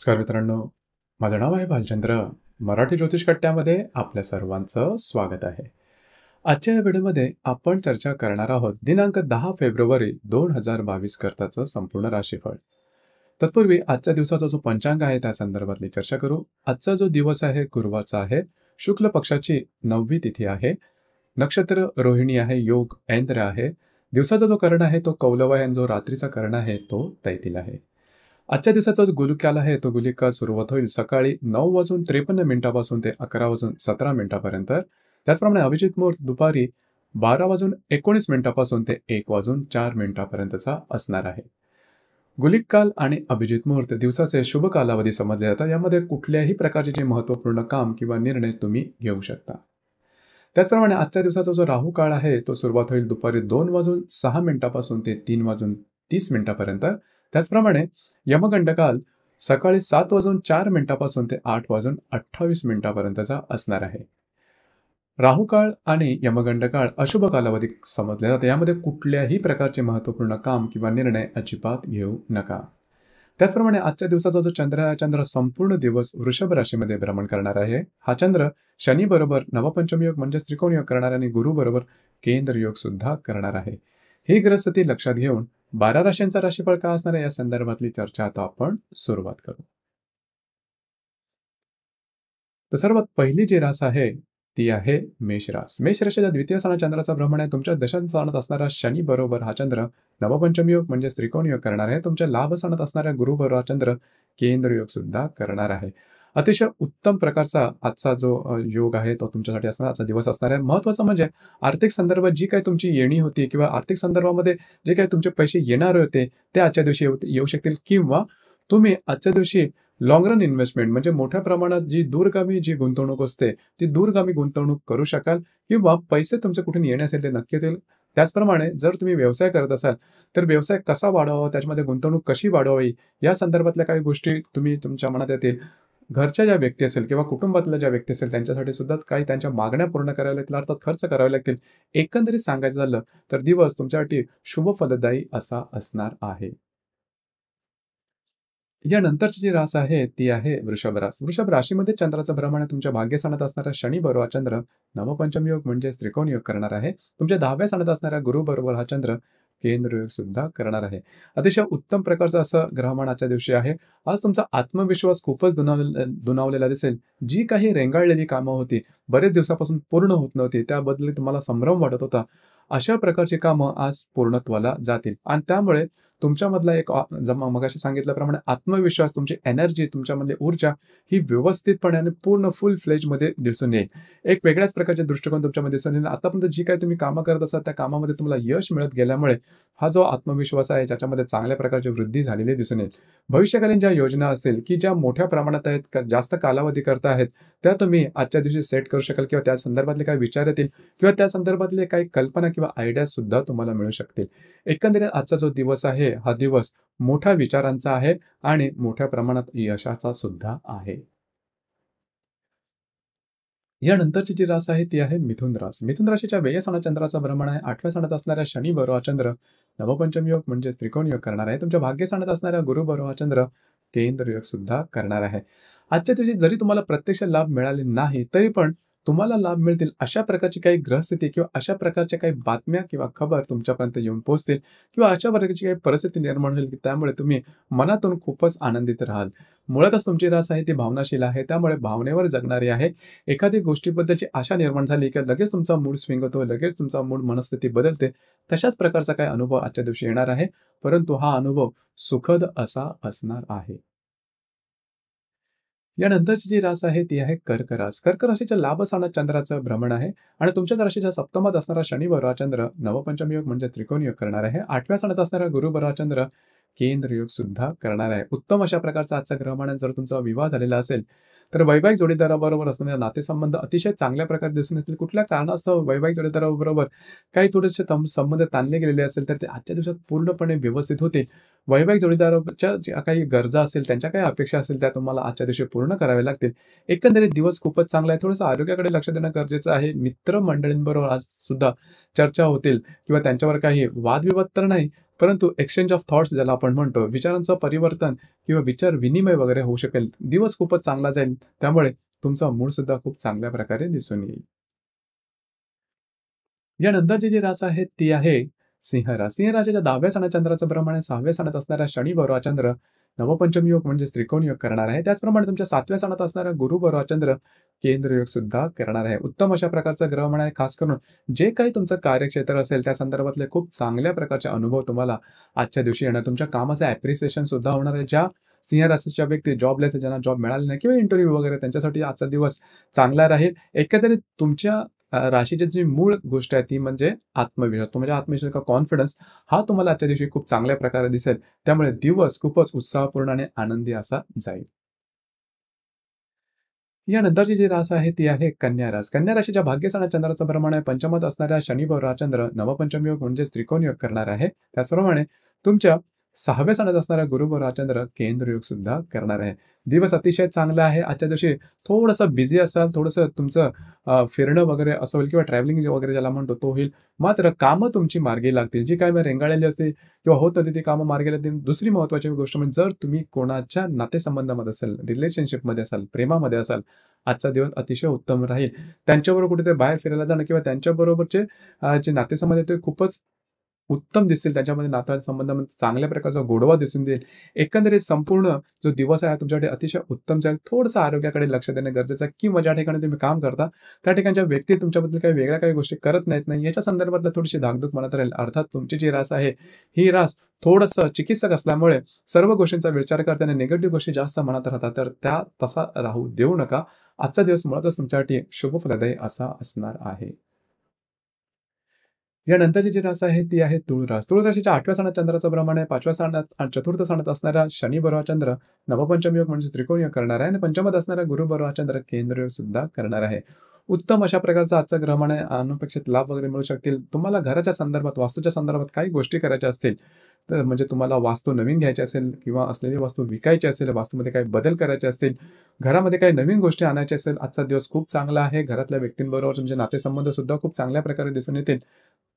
नमस्कार मित्रांनो माझं नाव आहे भालचंद्र मराठी ज्योतिष कट्ट्यामध्ये आपल्या सर्वांचं स्वागत आहे आजच्या या व्हिडिओमध्ये आपण चर्चा करणार आहोत दिनांक दहा फेब्रुवारी दोन हजार बावीस करताचं संपूर्ण राशीफळ तत्पूर्वी आजच्या दिवसाचा जो पंचांग आहे त्या संदर्भातली चर्चा करू आजचा जो दिवस आहे गुरुवारचा आहे शुक्ल पक्षाची नववी तिथी आहे नक्षत्र रोहिणी आहे योग ऐंद्र आहे दिवसाचा जो कर्ण आहे तो कौलव आहे आणि जो रात्रीचा कर्ण आहे तो तैतील आहे आजच्या दिवसाचा जो गुलिकाल आहे तो गुलिका सुरुवात होईल सकाळी नऊ वाजून त्रेपन्न मिनिटापासून ते अकरा वाजून सतरा मिनिटापर्यंत त्याचप्रमाणे अभिजित मुहूर्त दुपारी बारा वाजून एकोणीस मिनिटापासून ते एक वाजून चार मिनिटापर्यंतचा असणार आहे गुलिक काल आणि अभिजित मुहूर्त दिवसाचे शुभ कालावधी समजले जातात यामध्ये कुठल्याही प्रकारचे जे महत्त्वपूर्ण काम किंवा निर्णय तुम्ही घेऊ शकता त्याचप्रमाणे आजच्या दिवसाचा जो राहू काळ आहे तो सुरुवात होईल दुपारी दोन वाजून सहा मिनिटापासून ते तीन वाजून तीस मिनिटापर्यंत त्याचप्रमाणे यमगंडकाल सकाळी सात वाजून चार मिनिटापासून ते आठ वाजून अठ्ठावीस मिनिटापर्यंतचा असणार आहे राहुकाळ आणि यमगंडकाळ अशुभ कालावधी समजले जाते यामध्ये कुठल्याही प्रकारचे महत्त्वपूर्ण काम किंवा निर्णय अजिबात घेऊ नका त्याचप्रमाणे आजच्या दिवसाचा जो चंद्र आहे चंद्र संपूर्ण दिवस वृषभ राशीमध्ये भ्रमण करणार आहे हा चंद्र शनीबरोबर नवपंचमी योग म्हणजेच त्रिकोण योग करणार आणि गुरुबरोबर केंद्र योग सुद्धा करणार आहे ही ग्रहस्थिती लक्षात घेऊन बारा राशींचा राशीफळ का असणार आहे या संदर्भातली चर्चा आता आपण सुरुवात करू तर सर्वात पहिली जी रास आहे ती आहे मेष रास मेष राशीच्या द्वितीय स्थानात चंद्राचा भ्रमण आहे तुमच्या दशम स्थानात असणारा शनी बरोबर हा चंद्र नवपंचमयोग योग म्हणजे त्रिकोण योग करणार आहे तुमच्या लाभ स्थानात असणाऱ्या गुरु बरोबर हा चंद्र केंद्र योग सुद्धा करणार आहे अतिशय उत्तम प्रकारचा आजचा जो योग आहे तो तुमच्यासाठी असणार आजचा दिवस असणार आहे महत्त्वाचं म्हणजे आर्थिक संदर्भात जी काही तुमची येणी होती किंवा आर्थिक संदर्भामध्ये जे काही तुमचे पैसे येणार होते ते आजच्या दिवशी येऊ शकतील किंवा तुम्ही आजच्या दिवशी लॉंग रन इन्व्हेस्टमेंट म्हणजे मोठ्या प्रमाणात जी दूरगामी जी गुंतवणूक असते ती दूरगामी गुंतवणूक करू शकाल किंवा पैसे तुमचे कुठून असेल ते नक्की येतील त्याचप्रमाणे जर तुम्ही व्यवसाय करत असाल तर व्यवसाय कसा वाढवावा त्याच्यामध्ये गुंतवणूक कशी वाढवावी या संदर्भातल्या काही गोष्टी तुम्ही तुमच्या मनात येतील घरच्या ज्या व्यक्ती असेल किंवा कुटुंबातल्या ज्या व्यक्ती असेल त्यांच्यासाठी सुद्धा काही त्यांच्या मागण्या पूर्ण कराव्या लागतील अर्थात खर्च करावे लागतील एकंदरीत सांगायचं झालं तर दिवस तुमच्यासाठी शुभ फलदायी असा असणार आहे यानंतरची जी रास आहे ती आहे वृषभ रास वृषभ राशीमध्ये चंद्राचं भ्रमण तुमच्या भाग्य सणात असणारा शनी बरोबर चंद्र नवपंचम योग म्हणजे त्रिकोण योग करणार आहे तुमच्या दहाव्या सणात असणारा गुरु बरोबर हा चंद्र केंद्र सुद्धा करणार आहे अतिशय उत्तम प्रकारचं असं ग्रहमान आजच्या दिवशी आहे आज तुमचा आत्मविश्वास खूपच दुनावलेला दिसेल जी काही रेंगाळलेली कामं होती बरेच दिवसापासून पूर्ण होत नव्हती त्याबद्दल तुम्हाला संभ्रम वाटत होता अशा प्रकारची कामं आज पूर्णत्वाला जातील आणि त्यामुळे तुमच्यामधला एक जमा मगाशी सांगितल्याप्रमाणे आत्मविश्वास तुमची एनर्जी तुमच्यामध्ये ऊर्जा ही व्यवस्थितपणे आणि पूर्ण फुल फ्लेजमध्ये दिसून येईल एक वेगळ्याच प्रकारचे दृष्टिकोन तुमच्यामध्ये दिसून येईल आतापर्यंत जी काही तुम्ही कामं करत असाल त्या कामामध्ये तुम्हाला यश मिळत गेल्यामुळे हा जो आत्मविश्वास आहे ज्याच्यामध्ये चांगल्या प्रकारची वृद्धी झालेली दिसून येईल भविष्यकालीन ज्या योजना असतील की ज्या मोठ्या प्रमाणात आहेत जास्त कालावधी करता आहेत त्या तुम्ही आजच्या दिवशी सेट करू शकाल किंवा त्या संदर्भातले काही विचार येतील किंवा त्या संदर्भातले काही कल्पना किंवा आयडिया सुद्धा तुम्हाला मिळू शकतील एकंदरीत आजचा जो दिवस आहे हा दिवस मोठ्या विचारांचा आहे आणि मोठ्या प्रमाणात यशाचा सुद्धा आहे यानंतरची जी रास आहे ती आहे मिथुन रास मिथुन राशीच्या व्ययसना चंद्राचा भ्रमण आहे आठव्या सणात असणाऱ्या शनी बरोवा चंद्र नवपंचम योग म्हणजे त्रिकोण योग करणार आहे तुमच्या भाग्य सणात असणाऱ्या गुरु बरोवा चंद्र केंद्र योग सुद्धा करणार आहे आजच्या दिवशी जरी तुम्हाला प्रत्यक्ष लाभ मिळाले नाही तरी पण तुम्हाला लाभ मिळतील अशा प्रकारची काही ग्रहस्थिती किंवा अशा प्रकारच्या काही बातम्या किंवा खबर तुमच्यापर्यंत येऊन पोहोचतील किंवा अशा प्रकारची काही परिस्थिती निर्माण होईल की त्यामुळे तुम्ही मनातून खूपच आनंदित राहाल मुळातच तुमची रास आहे ती भावनाशील आहे त्यामुळे भावनेवर जगणारी आहे एखादी गोष्टीबद्दलची आशा निर्माण झाली की लगेच तुमचा मूड स्विंग होतो लगेच तुमचा मूड मनस्थिती बदलते तशाच प्रकारचा काही अनुभव आजच्या दिवशी येणार आहे परंतु हा अनुभव सुखद असा असणार आहे यानंतरची जी रास आहे ती आहे कर्क रास कर्क राशीच्या लाभ चंद्राचं भ्रमण आहे आणि तुमच्याच राशीच्या सप्तमात असणारा शनी हा चंद्र नवपंचम योग म्हणजे त्रिकोण योग करणार आहे आठव्या सणात असणारा गुरु हा चंद्र केंद्र योग सुद्धा करणार आहे उत्तम अशा प्रकारचा आजचा ग्रहमान जर तुमचा विवाह झालेला असेल तर वैवाहिक जोडीदाराबरोबर असणारे नातेसंबंध अतिशय चांगल्या प्रकारे दिसून येतील कुठल्या कारणास्तव वैवाहिक जोडीदाराबरोबर काही थोडेसे संबंध ताणले गेलेले असेल तर ते आजच्या दिवसात पूर्णपणे व्यवस्थित होतील वैवाहिक जोडीदाराच्या ज्या काही गरजा असेल त्यांच्या काही अपेक्षा असेल त्या तुम्हाला आजच्या दिवशी पूर्ण कराव्या लागतील एकंदरीत दिवस खूपच चांगला आहे थोडंसं आरोग्याकडे लक्ष देणं गरजेचं आहे मित्रमंडळींबरोबर आज सुद्धा चर्चा होतील किंवा त्यांच्यावर काही वादविवाद तर नाही परंतु एक्सचेंज ऑफ थॉट्स ज्याला आपण म्हणतो विचारांचं परिवर्तन किंवा विचार विनिमय वगैरे होऊ शकेल दिवस खूपच चांगला जाईल त्यामुळे तुमचा मूड सुद्धा खूप चांगल्या प्रकारे दिसून येईल यानंतरची जी रास आहे ती आहे सिंह सिंहराजाच्या दहाव्या सणा प्रमाणे सहाव्या सणात असणारा शनी बरोवा चंद्र नवपंचमी योग म्हणजे त्रिकोण योग करणार आहे त्याचप्रमाणे तुमच्या सातव्या सणात असणारा गुरु बरोवा चंद्र केंद्रयोग सुद्धा करणार आहे उत्तम अशा प्रकारचा ग्रह म्हणाय खास करून जे काही तुमचं कार्यक्षेत्र असेल त्या संदर्भातले खूप चांगल्या प्रकारचे अनुभव तुम्हाला आजच्या दिवशी येणार तुमच्या कामाचं ऍप्रिसिएशन सुद्धा होणार आहे ज्या सिनियर असिस्टच्या व्यक्ती जॉबलेस ज्यांना जॉब मिळाले नाही किंवा इंटरव्ह्यू वगैरे त्यांच्यासाठी आजचा दिवस चांगला राहील एकंदरीत तुमच्या राशीची जी मूळ गोष्ट आहे ती म्हणजे आत्मविश्वास म्हणजे आत्मविश्वास का कॉन्फिडन्स हा तुम्हाला आजच्या दिवशी खूप चांगल्या प्रकारे दिसेल त्यामुळे दिवस खूपच उत्साहपूर्ण आणि आनंदी असा जाईल यानंतरची जी रास आहे ती आहे कन्या रास कन्या राशीच्या भाग्यस्थानात चंद्राचं प्रमाण आहे पंचमत असणाऱ्या शनिभर चंद्र नवपंचम योग म्हणजे त्रिकोण योग करणार आहे त्याचप्रमाणे तुमच्या सहाव्या सणात असणारा गुरु व राजचंद्र केंद्रयोग सुद्धा करणार आहे दिवस अतिशय चांगला आहे आजच्या दिवशी थोडंसं बिझी असाल थोडंसं तुमचं फिरणं वगैरे असं होईल किंवा ट्रॅव्हलिंग वगैरे ज्याला म्हणतो तो होईल मात्र कामं तुमची मार्गी लागतील जी काय रेंगाळलेली असते किंवा होत होती ती कामं मार्गी लागतील दुसरी महत्त्वाची गोष्ट म्हणजे जर तुम्ही कोणाच्या नातेसंबंधामध्ये असाल रिलेशनशिपमध्ये असाल प्रेमामध्ये असाल आजचा दिवस अतिशय उत्तम राहील त्यांच्याबरोबर कुठेतरी बाहेर फिरायला जाणं किंवा त्यांच्याबरोबरचे जे नातेसंबंध आहेत ते खूपच उत्तम दिसेल त्यांच्यामध्ये नाता संबंधामध्ये चांगल्या प्रकारचा गोडवा दिसून देईल एकंदरीत संपूर्ण जो दिवस आहे तुमच्यासाठी अतिशय उत्तम जाईल थोडंसं आरोग्याकडे लक्ष देणं गरजेचं आहे किंवा ज्या ठिकाणी तुम्ही काम करता त्या ठिकाणच्या व्यक्ती तुमच्याबद्दल काही वेगळ्या काही गोष्टी करत नाहीत नाही याच्या संदर्भातला थोडीशी धाकधूक मनात राहील अर्थात तुमची जी रास आहे ही रास थोडंसं चिकित्सक असल्यामुळे सर्व गोष्टींचा विचार करताना निगेटिव्ह गोष्टी जास्त मनात राहतात तर त्या तसा राहू देऊ नका आजचा दिवस मुळातच तुमच्यासाठी शुभ असा असणार आहे या यानंतरची जी रास आहे ती आहे तुळरास तुळराशीच्या आठव्या सणात चंद्राचं प्रमाण आहे पाचव्या सणात आणि चतुर्थ सणात असणारा शनी बरोबर चंद्र नवपंचम योग म्हणजे त्रिकोण योग करणार आहे आणि पंचमात असणारा गुरु बरोबर चंद्र केंद्र योग सुद्धा करणार आहे उत्तम अशा प्रकारचं आजचं ग्रहण आहे अनपेक्षित लाभ वगैरे मिळू शकतील तुम्हाला घराच्या संदर्भात वास्तूच्या संदर्भात काही गोष्टी करायच्या असतील तर म्हणजे तुम्हाला वास्तू नवीन घ्यायची असेल किंवा असलेली वास्तू विकायची असेल वास्तूमध्ये काही बदल करायचे असतील घरामध्ये काही नवीन गोष्टी आणायच्या असेल आजचा दिवस खूप चांगला आहे घरातल्या व्यक्तींबरोबर तुमचे नातेसंबंध सुद्धा खूप चांगल्या प्रकारे दिसून येतील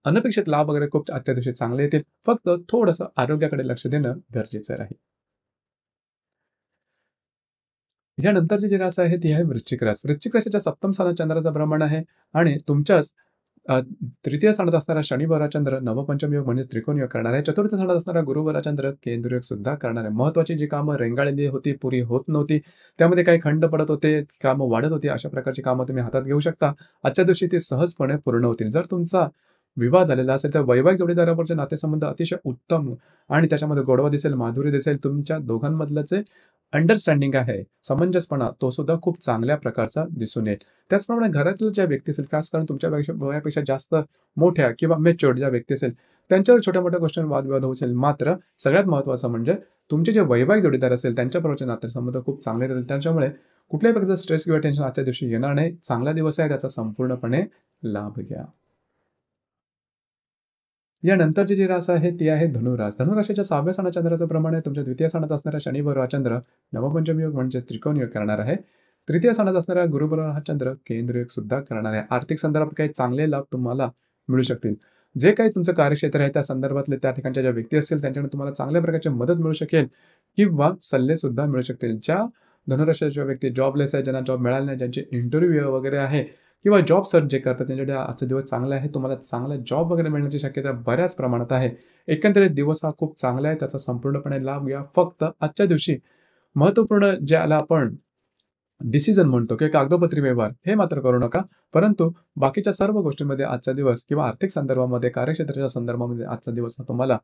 अनपेक्षित लाभ वगैरे खूप आजच्या दिवशी चांगले येतील फक्त थोडस आरोग्याकडे लक्ष देणं गरजेचं राहील यानंतरची जी रास आहे ती आहे वृश्चिक रास वृश्चिक राशीच्या सप्तम स्थानात चंद्राचा भ्रमण आहे आणि तुमच्याच तृतीय स्थानात असणारा शनिवाराचंद्र नवपंचम योग म्हणजे त्रिकोण योग करणार आहे चतुर्थ स्थानात असणारा गुरुवाराचंद्र केंद्रयोग सुद्धा करणार आहे महत्वाची जी कामं रेंगाळलेली होती पुरी होत नव्हती त्यामध्ये काही खंड पडत होते कामं वाढत होती अशा प्रकारची कामं तुम्ही हातात घेऊ शकता आजच्या दिवशी ती सहजपणे पूर्ण होतील जर तुमचा विवाह झालेला असेल तर वैवाहिक जोडीदारावरचे नातेसंबंध अतिशय उत्तम आणि त्याच्यामध्ये गोडवा दिसेल माधुरी दिसेल तुमच्या जे अंडरस्टँडिंग आहे समंजसपणा तो सुद्धा खूप चांगल्या प्रकारचा दिसून येईल त्याचप्रमाणे घरातील ज्या व्यक्ती असेल खास करून तुमच्यापेक्षा वयापेक्षा जास्त मोठ्या किंवा मेच्युअर्ड ज्या व्यक्ती असेल त्यांच्यावर छोट्या मोठ्या गोष्टींवर वादविवाद होऊ मात्र सगळ्यात महत्त्वाचं म्हणजे तुमचे जे वैवाहिक जोडीदार असेल त्यांच्याबरोबरचे नातेसंबंध खूप चांगले राहतील त्यांच्यामुळे कुठल्याही प्रकारचा स्ट्रेस किंवा टेन्शन आजच्या दिवशी येणार नाही चांगला दिवस आहे त्याचा संपूर्णपणे लाभ घ्या यानंतरचे जे रास आहे ती आहे धनुरास धनुराशीच्या सहाव्या सणा चंद्राचं प्रमाण आहे तुमच्या द्वितीय सणात असणारा शनिभर हा चंद्र नवपंचम योग म्हणजेच त्रिकोण योग करणार आहे तृतीय सणात असणारा बरोबर हा चंद्र केंद्रयोग सुद्धा करणार आहे आर्थिक संदर्भात काही चांगले लाभ तुम्हाला मिळू शकतील जे काही तुमचं कार्यक्षेत्र आहे त्या संदर्भातले त्या ठिकाणच्या ज्या व्यक्ती असतील त्यांच्याकडून तुम्हाला चांगल्या प्रकारची मदत मिळू शकेल किंवा सल्ले सुद्धा मिळू शकतील ज्या धनुराशीच्या व्यक्ती जॉबलेस आहे ज्यांना जॉब मिळाले नाही ज्यांचे इंटरव्ह्यू वगैरे आहे किंवा जॉब सर्च जे करतात त्यांच्याकडे आजचा दिवस चांगला आहे तुम्हाला चांगला जॉब वगैरे मिळण्याची शक्यता बऱ्याच प्रमाणात आहे एकंदरीत दिवस हा खूप चांगला आहे त्याचा संपूर्णपणे लाभ घ्या फक्त आजच्या दिवशी महत्त्वपूर्ण ज्याला आपण डिसिजन म्हणतो किंवा कागदोपत्री व्यवहार हे मात्र करू नका परंतु बाकीच्या सर्व गोष्टींमध्ये आजचा दिवस किंवा आर्थिक संदर्भामध्ये कार्यक्षेत्राच्या संदर्भामध्ये आजचा दिवस हा तुम्हाला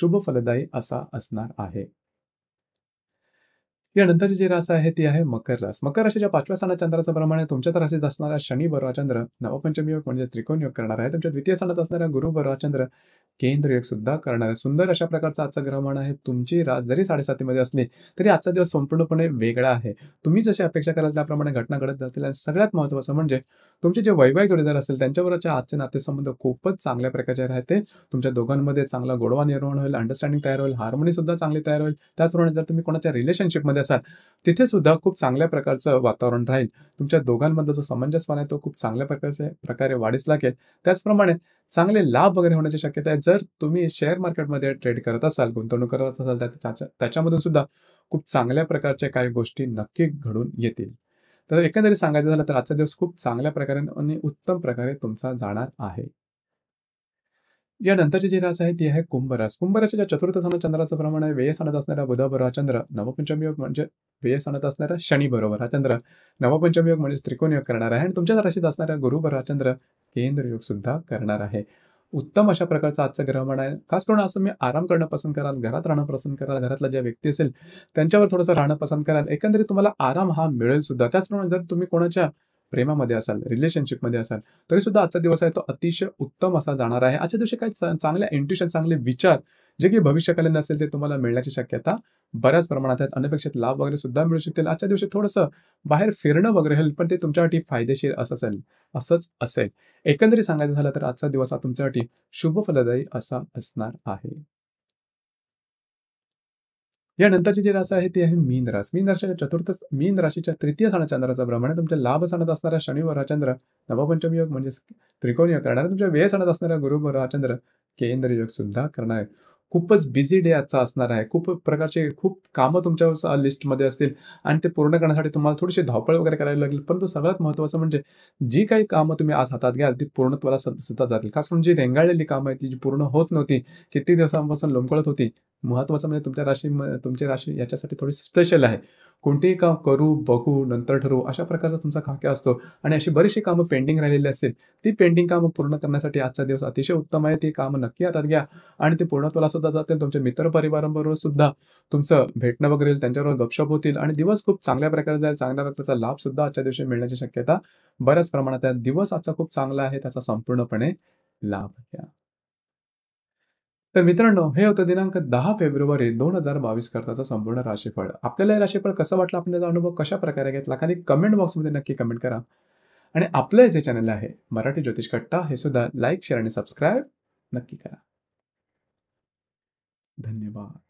शुभ फलदायी असा असणार आहे यानंतरचे जी रास आहे ती आहे मकर रास मकर राशीच्या पाचव्या स्थानात चंद्राचं प्रमाण तुमच्या राशीत असणारा शनी बरवा चंद्र नवपंचमी योग म्हणजे त्रिकोण योग करणार आहे तुमच्या द्वितीय स्थानात असणारा गुरु बरवा चंद्र केंद्रयोग सुद्धा करणार आहे सुंदर अशा प्रकारचा आजचा ग्रहण आहे तुमची रात जरी साडेसातीमध्ये असली तरी आजचा दिवस संपूर्णपणे वेगळा आहे तुम्ही जशी अपेक्षा कराल त्याप्रमाणे घटना घडत जातील आणि सगळ्यात महत्वाचं म्हणजे तुमचे जे वैवाहिक जोडीदार असेल त्यांच्यावर आजचे नातेसंबंध खूपच चांगल्या प्रकारचे राहते तुमच्या दोघांमध्ये चांगला गोडवा निर्माण होईल अंडरस्टँडिंग तयार होईल हार्मोनी सुद्धा चांगली तयार होईल त्याचप्रमाणे जर तुम्ही कोणाच्या रिलेशनशिपमध्ये असाल तिथे सुद्धा खूप चांगल्या प्रकारचं वातावरण राहील तुमच्या दोघांमधला जो समंजसपणा आहे तो खूप चांगल्या प्रकारचे प्रकारे वाढीस लागेल त्याचप्रमाणे चांगले लाभ वगैरे होण्याची शक्यता आहे जर तुम्ही शेअर मार्केटमध्ये ट्रेड करत असाल गुंतवणूक करत असाल तर त्याच्यामधून सुद्धा खूप चांगल्या प्रकारच्या काही गोष्टी नक्की घडून येतील तर एकंदरीत सांगायचं झालं तर आजचा दिवस खूप चांगल्या प्रकारे आणि उत्तम प्रकारे तुमचा जाणार आहे या नंतरची जे रास आहे ती आहे कुंभरास कुंभराशीच्या ज्या चतुर्थ स्थानात चंद्राचं प्रमाण आहे वेय स्थानात असणारा बुध बरोबर चंद्र नवपंचमी योग म्हणजे वेय स्थानात असणारा शनी बरोबर हा चंद्र नवपंचमी योग म्हणजे त्रिकोण योग करणार आहे आणि तुमच्याच राशीत असणारा गुरु बरोबर चंद्र केंद्र योग सुद्धा करणार आहे उत्तम अशा प्रकारचं आजचं ग्रहण आहे खास करून असं मी आराम करणं पसंत कराल घरात राहणं पसंत कराल घरातला ज्या व्यक्ती असेल त्यांच्यावर थोडंसं राहणं पसंत कराल एकंदरीत तुम्हाला आराम हा मिळेल सुद्धा त्याचप्रमाणे जर तुम्ही कोणाच्या प्रेमामध्ये असाल रिलेशनशिपमध्ये असाल तरी सुद्धा आजचा दिवस आहे तो अतिशय उत्तम असा जाणार आहे आजच्या दिवशी काही चांगल्या इंट्युशन चांगले विचार जे काही भविष्यकालीन असेल ते तुम्हाला मिळण्याची शक्यता बऱ्याच प्रमाणात आहेत अनपेक्षित लाभ वगैरे सुद्धा मिळू शकतील आजच्या दिवशी थोडंसं बाहेर फिरणं वगैरे होईल पण ते तुमच्यासाठी फायदेशीर असं असेल असंच असेल एकंदरीत सांगायचं झालं तर आजचा दिवस हा तुमच्यासाठी शुभ फलदायी असा असणार आहे यानंतरची जी रास आहे ती आहे मीन रास मीन राशीच्या चतुर्थ मीन राशीच्या तृतीय सणा चंद्राचा भ्रमण तुमच्या लाभ सणत असणारा शनिवार चंद्र नवपंचमी योग म्हणजे त्रिकोण योग करणार तुमच्या वेळ सणत असणारा गुरुवार चंद्र केंद्र योग सुद्धा करणार आहे खूपच बिझी डे आजचा असणार आहे खूप प्रकारचे खूप कामं तुमच्या लिस्टमध्ये असतील आणि ते पूर्ण करण्यासाठी तुम्हाला थोडीशी धावपळ वगैरे करायला लागेल परंतु सगळ्यात महत्त्वाचं म्हणजे जी काही कामं तुम्ही आज हातात घ्याल ती पूर्णत्वाला सुद्धा जातील खास करून जी रेंगाळलेली कामं आहेत ती जी पूर्ण होत नव्हती किती दिवसांपासून लोंबकळत होती महत्वाचं म्हणजे तुमच्या राशी तुमची राशी याच्यासाठी थोडी स्पेशल आहे कोणतेही काम करू बघू नंतर ठरवू अशा प्रकारचा तुमचा खाक्या असतो आणि अशी बरीचशी कामं पेंडिंग राहिलेली असतील ती पेंडिंग कामं पूर्ण करण्यासाठी आजचा दिवस अतिशय उत्तम आहे ती कामं नक्की हातात घ्या आणि ते पूर्णत्वाला सुद्धा जातील तुमच्या मित्रपरिवारांबरोबर सुद्धा तुमचं भेटणं वगैरे त्यांच्याबरोबर गपशप होतील आणि दिवस खूप चांगल्या प्रकारे जाईल चांगल्या प्रकारचा लाभ सुद्धा आजच्या दिवशी मिळण्याची शक्यता बऱ्याच प्रमाणात आहे दिवस आजचा खूप चांगला आहे त्याचा संपूर्णपणे लाभ घ्या तर मित्रांनो हे होतं दिनांक दहा फेब्रुवारी दोन हजार बावीस करताचा संपूर्ण राशीफळ आपल्याला हे राशीफळ कसं वाटलं आपण अनुभव कशा प्रकारे घेतला खाली कमेंट बॉक्समध्ये नक्की कमेंट करा आणि आपलं जे चॅनल आहे मराठी ज्योतिष कट्टा हे सुद्धा लाईक शेअर आणि सबस्क्राईब नक्की करा धन्यवाद